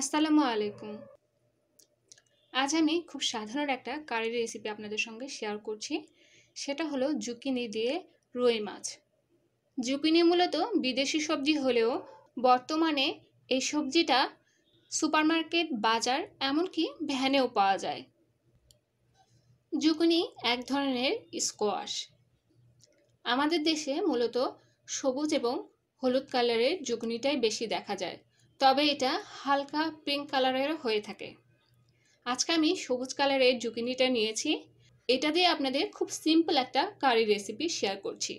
আসসালামু আলাইকুম আজ আমি খুব সাধারণ একটা কারি রেসিপি আপনাদের সঙ্গে শেয়ার করছি সেটা হলো জুকিনি দিয়ে রুই মাছ জুকিনি মূলত বিদেশি সবজি হলেও বর্তমানে এই সবজিটা সুপারমার্কেট বাজার এমনকি ভ্যানেও পাওয়া যায় জুকিনি এক ধরনের স্কোয়াশ আমাদের দেশে মূলত সবুজ এবং হলুদ কালারের জুকুনিটাই বেশি দেখা যায় তবে এটা হালকা পিঙ্ক কালারের হয়ে থাকে আজকে আমি সবুজ কালারের জুকিনিটা নিয়েছি এটা দিয়ে আপনাদের খুব সিম্পল একটা কারি রেসিপি শেয়ার করছি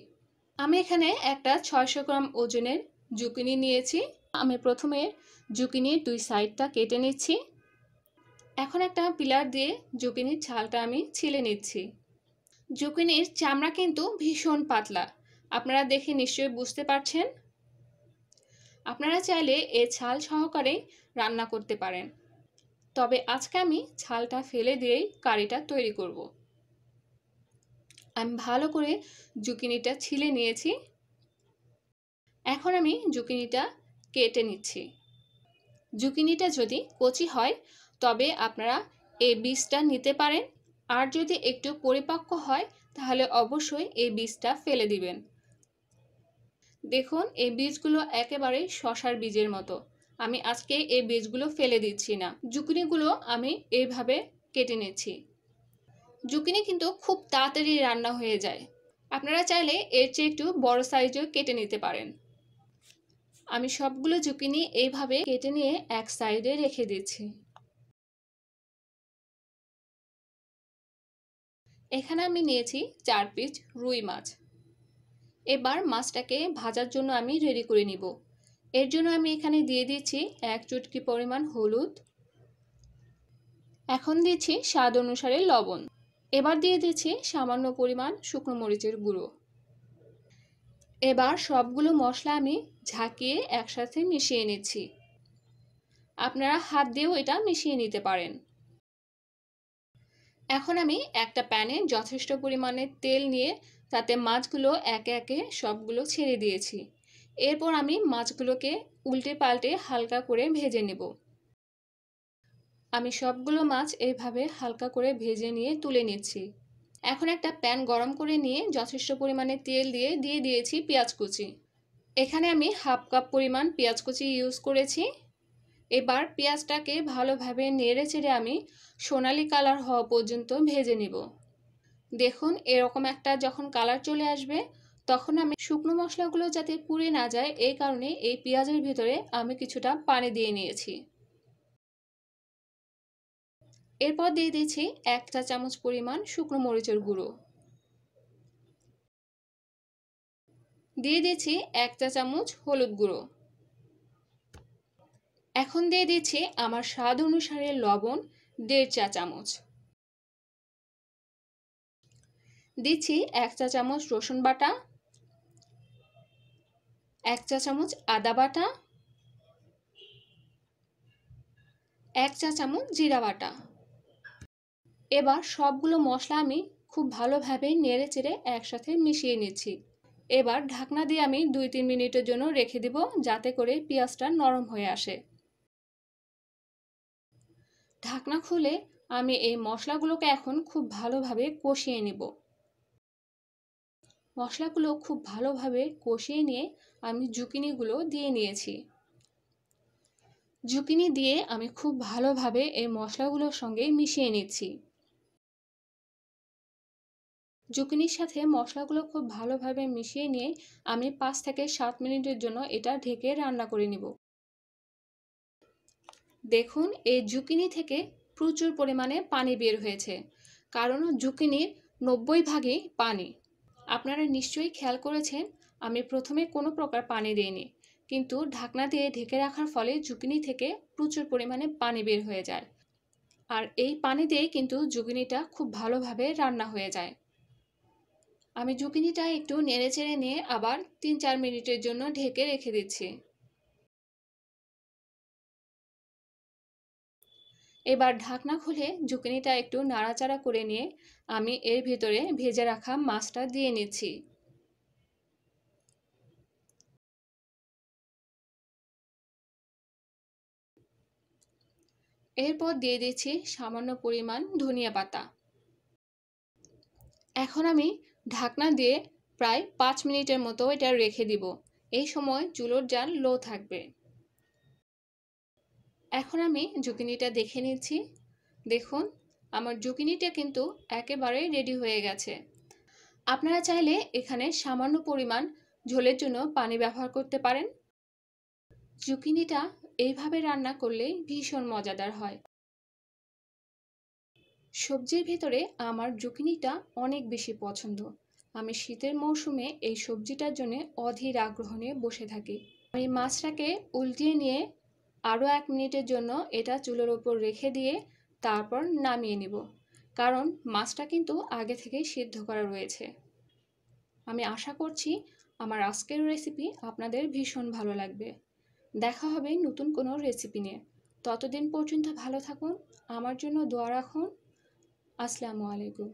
আমি এখানে একটা ছয়শো গ্রাম ওজনের জুকিনি নিয়েছি আমি প্রথমে জুকিনির দুই সাইডটা কেটে নিচ্ছি এখন একটা পিলার দিয়ে জুকিনির ছালটা আমি ছিলে নিচ্ছি জুকিনির চামড়া কিন্তু ভীষণ পাতলা আপনারা দেখে নিশ্চয়ই বুঝতে পারছেন আপনারা চাইলে এ ছাল সহকারে রান্না করতে পারেন তবে আজকে আমি ছালটা ফেলে দিয়েই কারিটা তৈরি করব। আমি ভালো করে জুকিনিটা ছিলে নিয়েছি এখন আমি জুকিনিটা কেটে নিচ্ছি জুকিনিটা যদি কচি হয় তবে আপনারা এই বীজটা নিতে পারেন আর যদি একটু পরিপক্ক হয় তাহলে অবশ্যই এই বীজটা ফেলে দিবেন দেখুন এই বীজগুলো একেবারে শশার বীজের মতো আমি আজকে এই বীজগুলো ফেলে দিচ্ছি না জুকিনিগুলো আমি এইভাবে কেটে নিচ্ছি জুকিনি কিন্তু খুব তাড়াতাড়ি রান্না হয়ে যায় আপনারা চাইলে এর চেয়ে একটু বড় সাইজও কেটে নিতে পারেন আমি সবগুলো জুকিনি এইভাবে কেটে নিয়ে এক সাইডে রেখে দিচ্ছি এখানে আমি নিয়েছি চার পিস রুই মাছ এবার মাছটাকে ভাজার জন্য আমি রেডি করে নিব এর জন্য আমি এখানে দিয়ে দিচ্ছি এক চুটকি পরিমাণ হলুদ এখন দিচ্ছি স্বাদ অনুসারে লবণ এবার দিয়ে দিচ্ছি সামান্য পরিমাণ শুকনো মরিচের গুঁড়ো এবার সবগুলো মশলা আমি ঝাঁকিয়ে একসাথে মিশিয়ে নিচ্ছি আপনারা হাত দিয়েও এটা মিশিয়ে নিতে পারেন এখন আমি একটা প্যানে যথেষ্ট পরিমাণে তেল নিয়ে তাতে মাছগুলো একে একে সবগুলো ছেড়ে দিয়েছি এরপর আমি মাছগুলোকে উল্টে পাল্টে হালকা করে ভেজে নেব আমি সবগুলো মাছ এইভাবে হালকা করে ভেজে নিয়ে তুলে নিচ্ছি এখন একটা প্যান গরম করে নিয়ে যথেষ্ট পরিমাণে তেল দিয়ে দিয়ে দিয়েছি পেঁয়াজ কুচি এখানে আমি হাফ কাপ পরিমাণ পেঁয়াজ কুচি ইউজ করেছি এবার পেঁয়াজটাকে ভালোভাবে নেড়ে চেড়ে আমি সোনালি কালার হওয়া পর্যন্ত ভেজে নেব দেখুন এরকম একটা যখন কালার চলে আসবে তখন আমি শুকনো মশলাগুলো যাতে পুড়ে না যায় এই কারণে এই পেঁয়াজের ভিতরে আমি কিছুটা পানি দিয়ে নিয়েছি এরপর দিয়ে দিয়েছি এক চা চামচ পরিমাণ শুকনো মরিচের গুঁড়ো দিয়ে দিয়েছি এক চা চামচ হলুদ গুঁড়ো এখন দিয়ে দিয়েছি আমার স্বাদ অনুসারে লবণ দেড় চা চামচ দিচ্ছি এক চা চামচ রসুন বাটা এক চা চামচ আদা বাটা এক চা চামচ জিরা বাটা এবার সবগুলো মশলা আমি খুব ভালোভাবে নেড়ে চেড়ে একসাথে মিশিয়ে নিচ্ছি এবার ঢাকনা দিয়ে আমি দুই তিন মিনিটের জন্য রেখে দিব যাতে করে পেঁয়াজটা নরম হয়ে আসে ঢাকনা খুলে আমি এই মশলাগুলোকে এখন খুব ভালোভাবে কষিয়ে নেব মশলাগুলো খুব ভালোভাবে কষিয়ে নিয়ে আমি জুকিনিগুলো দিয়ে নিয়েছি জুকিনি দিয়ে আমি খুব ভালোভাবে এই মশলাগুলোর সঙ্গে মিশিয়ে নিচ্ছি জুকিনির সাথে মশলাগুলো খুব ভালোভাবে মিশিয়ে নিয়ে আমি পাঁচ থেকে সাত মিনিটের জন্য এটা ঢেকে রান্না করে নিব দেখুন এই জুকিনি থেকে প্রচুর পরিমাণে পানি বের হয়েছে কারণ জুকিনির নব্বই ভাগই পানি আপনারা নিশ্চয়ই খেয়াল করেছেন আমি প্রথমে কোনো প্রকার পানি দিইনি কিন্তু ঢাকনা দিয়ে ঢেকে রাখার ফলে জুকিনি থেকে প্রচুর পরিমাণে পানি বের হয়ে যায় আর এই পানি দিয়ে কিন্তু জুকিনিটা খুব ভালোভাবে রান্না হয়ে যায় আমি জুকিনিটা একটু নেড়ে চেড়ে নিয়ে আবার তিন চার মিনিটের জন্য ঢেকে রেখে দিচ্ছি এবার ঢাকনা খুলে ঝুঁকিনিটা একটু নাড়াচাড়া করে নিয়ে আমি এর ভেতরে ভেজে রাখা মাছটা দিয়ে নিচ্ছি এরপর দিয়ে দিচ্ছি সামান্য পরিমাণ ধনিয়া পাতা এখন আমি ঢাকনা দিয়ে প্রায় পাঁচ মিনিটের মতো এটা রেখে দিব এই সময় চুলোর জাল লো থাকবে এখন আমি জুকিনিটা দেখে নিচ্ছি দেখুন আমার জুকিনিটা কিন্তু একেবারে রেডি হয়ে গেছে আপনারা চাইলে এখানে সামান্য পরিমাণ ঝোলের জন্য পানি ব্যবহার করতে পারেন জুকিনিটা এইভাবে রান্না করলে ভীষণ মজাদার হয় সবজির ভিতরে আমার জুকিনিটা অনেক বেশি পছন্দ আমি শীতের মৌসুমে এই সবজিটার জন্য অধীর আগ্রহ নিয়ে বসে থাকি আমি মাছটাকে উল্টিয়ে নিয়ে আরও এক মিনিটের জন্য এটা চুলের ওপর রেখে দিয়ে তারপর নামিয়ে নিব কারণ মাছটা কিন্তু আগে থেকেই সিদ্ধ করা রয়েছে আমি আশা করছি আমার আজকের রেসিপি আপনাদের ভীষণ ভালো লাগবে দেখা হবে নতুন কোনো রেসিপি নিয়ে ততদিন পর্যন্ত ভালো থাকুন আমার জন্য দোয়া রাখুন আসসালামু আলাইকুম